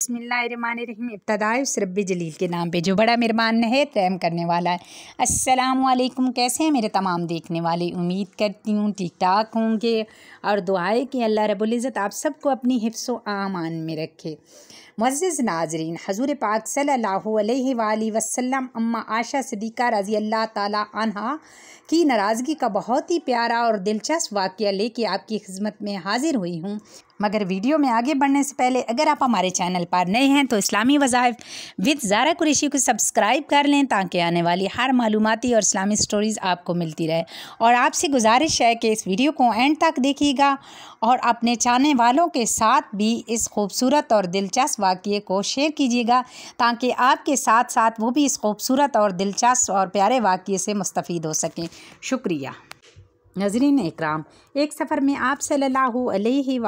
बसमिल्लाम इब्तदाई सरब जलील के नाम पे जो बड़ा मेहरबान है तैम करने वाला है अस्सलाम कैसे हैं मेरे तमाम देखने वाले उम्मीद करती हूँ ठीक ठाक होंगे और दुआए कि अल्लाह रबुल्ज़त आप सबको अपनी हिफ्स आमान में रखे मज़ज़ नाजरीन हजूर पाक सल्ला वसलम अम्मा आशा सदीक़ा रज़ी अल्लाह ताला की नाराज़गी का बहुत ही प्यारा और दिलचस्प वाक़ लेके आपकी खिदमत में हाज़िर हुई हूँ मगर वीडियो में आगे बढ़ने से पहले अगर आप हमारे चैनल पर नए हैं तो इस्लामी वज़ाइफ विद ज़ारा कुरेशी को सब्सक्राइब कर लें ताकि आने वाली हर मालूमती और इस्लामी स्टोरीज़ आपको मिलती रहे और आपसे गुजारिश है कि इस वीडियो को एंड तक देखिएगा और अपने चाहने वालों के साथ भी इस खूबसूरत और दिलचस्प वाक़े को शेयर कीजिएगा ताकि आपके साथ साथ वो भी इस खूबसूरत और दिलचस्प और प्यारे वाक़े से मुस्तफ़ हो सकें शुक्रिया नजरिन इकराम एक सफ़र में आप सल्लल्लाहु अलैहि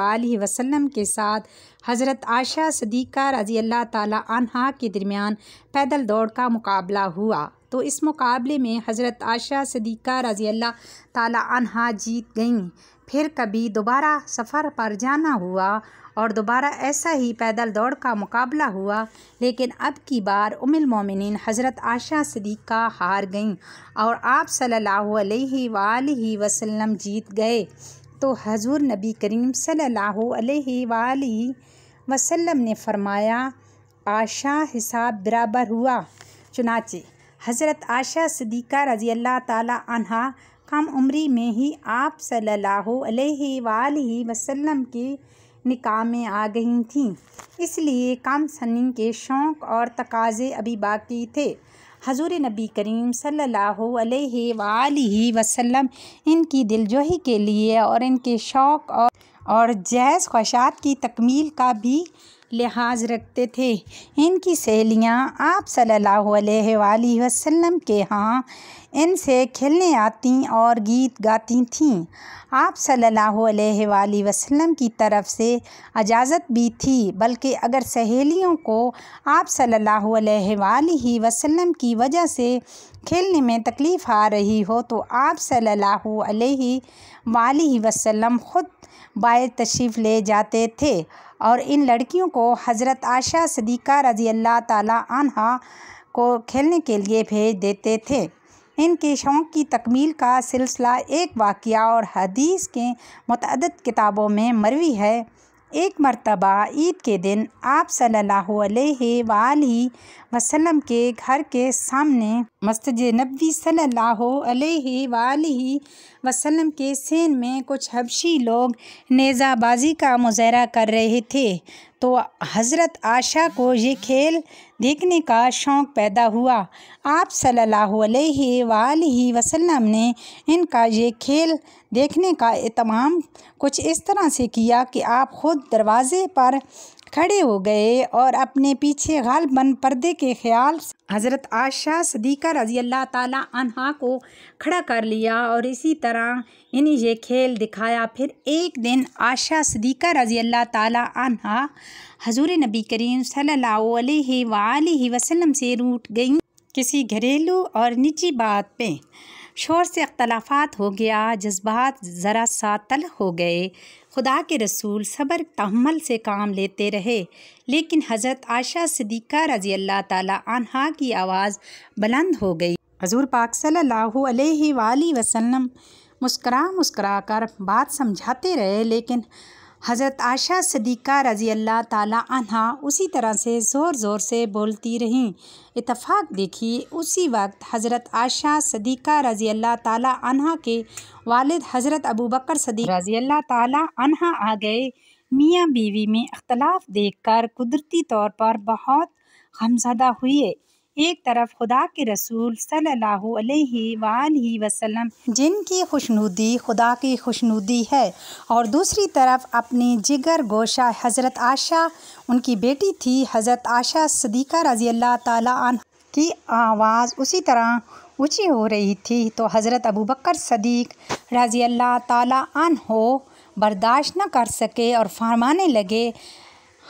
वसल्लम के साथ हज़रत आशा सदीक़ा रज़ी अल्लाह तहा के दरमियान पैदल दौड़ का मुकाबला हुआ तो इस मुकाबले में हज़रत आशा सदीक़ा रज़ी अल्लाह तहा जीत गईं फिर कभी दोबारा सफ़र पर जाना हुआ और दोबारा ऐसा ही पैदल दौड़ का मुकाबला हुआ लेकिन अब की बार उमिल मोमिन हज़रत आशा सदीक़ा हार गईं और आप सल्लल्लाहु अलैहि वसल्लम जीत गए तो हजूर नबी करीम सल्लल्लाहु अलैहि वसल्लम ने फरमाया आशा हिसाब बराबर हुआ चुनाचे हज़रत आशा सदीक़ा रज़ी अल्लाह ताली कम उम्री में ही आप सल्लल्लाहु अलैहि वसल्लम के निकाह में आ गई थीं इसलिए काम सनी के शौक़ और तकाज़े अभी बाकी थे हजूर नबी करीम सल्लल्लाहु अलैहि वसल्लम इनकी दिलजोही के लिए और इनके शौक़ और और जैज़ ख्वाशात की तकमील का भी लिहाज रखते थे इनकी सहेलियाँ आप सल्लल्लाहु अलैहि वसल्लम के यहाँ इनसे खेलने आती और गीत गाती थीं आप सल्लल्लाहु अलैहि वसल्लम की तरफ से इजाज़त भी थी बल्कि अगर सहेलियों को आप सल्लल्लाहु अलैहि वसल्लम की वजह से खेलने में तकलीफ़ आ रही हो तो आप सल्लल्लाहु अलैहि वाली वसल्लम ख़ुद बाय तशरीफ़ ले जाते थे और इन लड़कियों को हज़रत आशा सदीक़ा रज़ी अल्लाह तहा को खेलने के लिए भेज देते थे इनके शौक़ की तकमील का सिलसिला एक वाक़ और हदीस के मतदद किताबों में मरवी है एक मरतबा ईद के दिन आप सल्लल्लाहु अलैहि वसल्लम के घर के सामने मस्जिद नबी सल्लल्लाहु अलैहि वसल्लम के सेन में कुछ हबशी लोग नेज़ाबाजी का मुजाहरा कर रहे थे तो हज़रत आशा को ये खेल देखने का शौक़ पैदा हुआ आप सल्लल्लाहु अलैहि सल्ला वसल्लम ने इनका ये खेल देखने का तमाम कुछ इस तरह से किया कि आप ख़ुद दरवाज़े पर खड़े हो गए और अपने पीछे गालबन पर्दे के ख्याल हज़रत आशा सदीक़ा रजी अल्लाह ताला को खड़ा कर लिया और इसी तरह इन्हें ये खेल दिखाया फिर एक दिन आशा सदीक़ा रजी अल्लाह ताला हजूर नबी करीम सल्लल्लाहु अलैहि वसल्लम से रूठ गई किसी घरेलू और निजी बात पे शोर से अख्तलाफात हो गया जज्बात ज़रा सा तल हो गए खुदा के रसूल सब्र तहमल से काम लेते रहे लेकिन हज़रत आशा सदीक़ा रज़ी अल्लाह तहा की आवाज़ बुलंद हो गई हजूर पाक सल्लल्लाहु अलैहि वसल्लम मुस्करा मुस्करा कर बात समझाते रहे लेकिन हज़रत आशा सदीक़ा रज़ी अल्लाह ताली उसी तरह से ज़ोर ज़ोर से बोलती रहीं इतफ़ाक़ देखिए उसी वक्त हज़रत आशा सदीक़ा रज़ी अल्लाह ताली के वालिद हज़रत अबू बकर सदीक़ रज़ी अल्लाह ताली आ गए मियाँ बीवी में अख्तलाफ देख कर कुदरती तौर पर बहुत गमजदा हुए एक तरफ खुदा के रसूल सल्लल्लाहु अलैहि वसल्लम जिनकी खुशनुदी खुदा की खुशनुदी है और दूसरी तरफ अपनी जिगर गोशा हज़रत आशा उनकी बेटी थी हज़रत आशा सदीक़ा रज़ी अल्लाह ताली की आवाज़ उसी तरह ऊँची हो रही थी तो हज़रत अबू बकर सदीक़ रज़ी अल्लाह ताली हो बर्दाश्त न कर सके और फरमाने लगे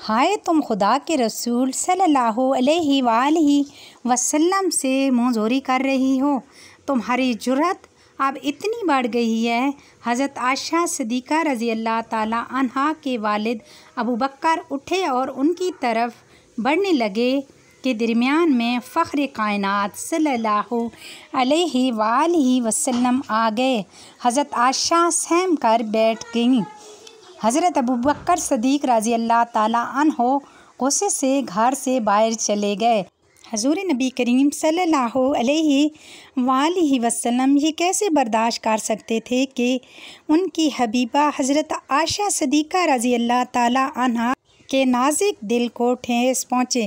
हाय तुम खुदा के रसूल सल्लल्लाहु अलैहि वालही वसल्लम से मुँहजोरी कर रही हो तुम्हारी जुरत अब इतनी बढ़ गई है हज़रत आशा सदीक़ा रज़ी अल्लाह ताला अनहा के वालिद अबू बकर उठे और उनकी तरफ बढ़ने लगे के दरमियान में फ़ख्र कायनात सल्लल्लाहु अलैहि वालही वसल्लम आ गए हज़रत आशा सहम कर बैठ गईं हज़रत अबूबकर सदीक रज़ी अल्लाह ताली हो गुस्से से घर से बाहर चले गए हजूर नबी करीम सल्लल्लाहु अलैहि वसल्लम ये कैसे बर्दाश्त कर सकते थे कि उनकी हबीबा हज़रत आशा सदीक़ा रज़ी अल्लाह ताली के नाजिक दिल को ठेस पहुँचे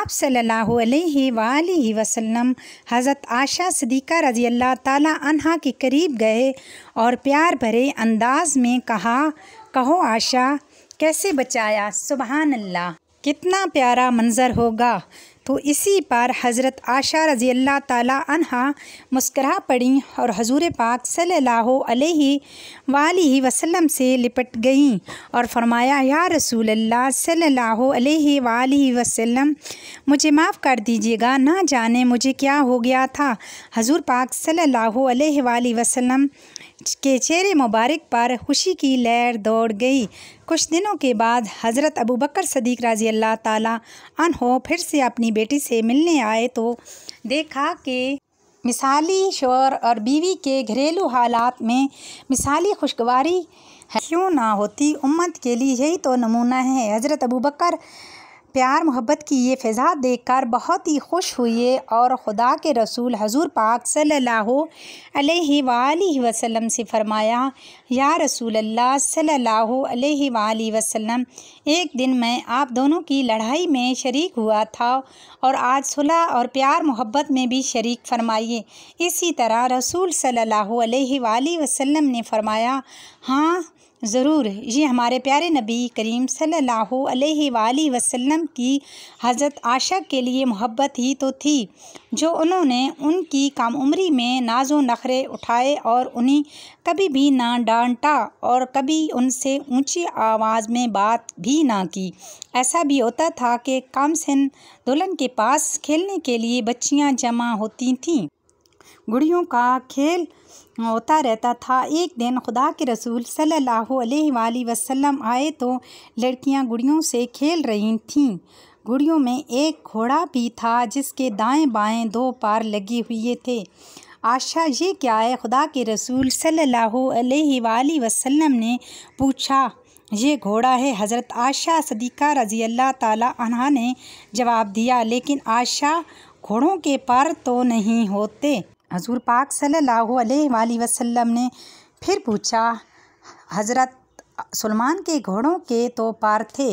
आप सल्लल्लाहु अलैहि वसल्लम हज़रत आशा सदीक़ा रज़ी अल्लाह ताला अनहा के करीब गए और प्यार भरे अंदाज में कहा कहो आशा कैसे बचाया सुबहान अल्लाह कितना प्यारा मंज़र होगा तो इसी पर हज़रत आशा रज़ी अल्लाह तहा मुस्करा पड़ी और हजूर पाक सल्लल्लाहु अलैहि वसल्लम से लिपट गईं और फरमाया या रसूल अल्लाह सल्लल्लाहु अलैहि वसल्लम मुझे माफ़ कर दीजिएगा ना जाने मुझे क्या हो गया था हजूर पाक सल्लल्लाहु अलैहि वसल्लम के चेहरे मुबारक पर खुशी की लहर दौड़ गई कुछ दिनों के बाद हज़रत अबू बकर सदीक राजी अल्लाह ताला अनहो फिर से अपनी बेटी से मिलने आए तो देखा कि मिसाली शोर और बीवी के घरेलू हालात में मिसाली खुशगवारी क्यों ना होती उम्मत के लिए यही तो नमूना है हज़रत अबू बकर प्यार मोहब्बत की ये फ़िज़ा देखकर बहुत ही खुश हुए और ख़ुदा के रसूल हजूर पाक सल्लल्लाहु अलैहि सल्ला वसल्लम से फ़रमाया या रसूल अल्लाह सल्लल्लाहु अलैहि वसल्लम एक दिन मैं आप दोनों की लड़ाई में शरीक हुआ था और आज सुलह और प्यार मोहब्बत में भी शरीक फरमाइए इसी तरह रसूल सल्ला अलैहि ने फ़रमाया हाँ ज़रूर ये हमारे प्यारे नबी करीम सल्लल्लाहु अलैहि वाली वसल्लम की हज़रत आशा के लिए मोहब्बत ही तो थी जो उन्होंने उनकी काम उम्री में नाजो नखरे उठाए और उन्हें कभी भी ना डांटा और कभी उनसे ऊंची आवाज़ में बात भी ना की ऐसा भी होता था कि कामसिन दुल्हन के पास खेलने के लिए बच्चियां जमा होती थीं गुड़ियों का खेल होता रहता था एक दिन खुदा के रसूल सल्लल्लाहु अलैहि वसल्लम आए तो लड़कियां गुड़ियों से खेल रही थीं गुड़ियों में एक घोड़ा भी था जिसके दाएं बाएं दो पार लगे हुए थे आशा ये क्या है खुदा के रसूल सल्लल्लाहु अलैहि वसल्लम ने पूछा ये घोड़ा है हज़रत आशा सदीक़ा रज़ी अल्लाह ताला ने जवाब दिया लेकिन आशा घोड़ों के पार तो नहीं होते हजूर पाक सल्लल्लाहु अलैहि वसल्लम ने फिर पूछा हज़रत सलमान के घोड़ों के तो पार थे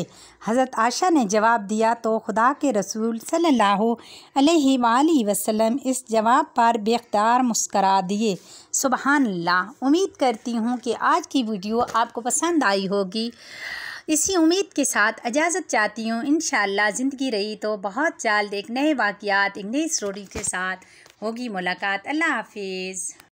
हज़रत आशा ने जवाब दिया तो खुदा के रसूल सल्लल्लाहु अलैहि वसल्लम इस जवाब पर बेख्तार मुस्करा दिए सुबहानल्ला उम्मीद करती हूँ कि आज की वीडियो आपको पसंद आई होगी इसी उम्मीद के साथ इजाज़त चाहती हूँ इन ज़िंदगी रही तो बहुत जल्द एक नए वाक़ात एक नई स्टोरी के साथ होगी मुलाकात अल्लाह हाफिज़